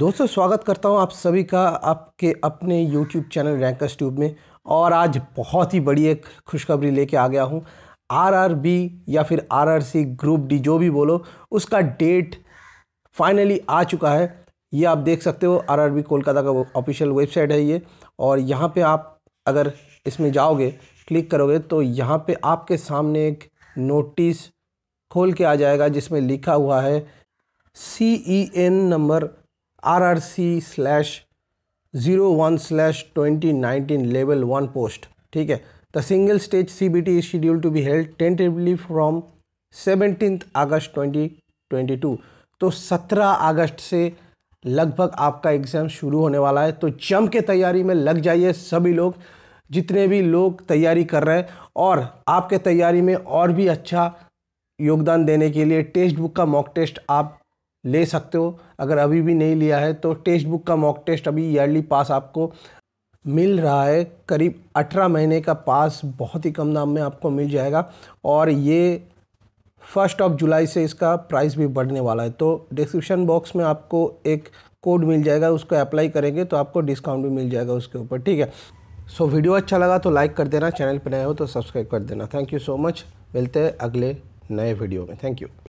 दोस्तों स्वागत करता हूं आप सभी का आपके अपने YouTube चैनल रैंकर्स ट्यूब में और आज बहुत ही बड़ी एक खुशखबरी लेके आ गया हूं आरआरबी या फिर आरआरसी ग्रुप डी जो भी बोलो उसका डेट फाइनली आ चुका है ये आप देख सकते हो आरआरबी कोलकाता का ऑफिशियल वेबसाइट है ये और यहाँ पे आप अगर इसमें जाओगे क्लिक करोगे तो यहाँ पर आपके सामने एक नोटिस खोल के आ जाएगा जिसमें लिखा हुआ है C E N number R R C slash zero one slash twenty nineteen level one post ठीक है the single stage C B T is schedule to be held tentatively from seventeen August twenty twenty two तो सत्रह अगस्त से लगभग आपका exam शुरू होने वाला है तो जम के तैयारी में लग जाइए सभी लोग जितने भी लोग तैयारी कर रहे हैं और आपके तैयारी में और भी अच्छा योगदान देने के लिए टेस्ट बुक का मॉक टेस्ट आप ले सकते हो अगर अभी भी नहीं लिया है तो टेस्ट बुक का मॉक टेस्ट अभी ईयरली पास आपको मिल रहा है करीब अठारह महीने का पास बहुत ही कम दाम में आपको मिल जाएगा और ये फर्स्ट ऑफ जुलाई से इसका प्राइस भी बढ़ने वाला है तो डिस्क्रिप्शन बॉक्स में आपको एक कोड मिल जाएगा उसको अप्लाई करेंगे तो आपको डिस्काउंट भी मिल जाएगा उसके ऊपर ठीक है सो so, वीडियो अच्छा लगा तो लाइक कर देना चैनल पर नए हो तो सब्सक्राइब कर देना थैंक यू सो मच मिलते हैं अगले नए वीडियो में थैंक यू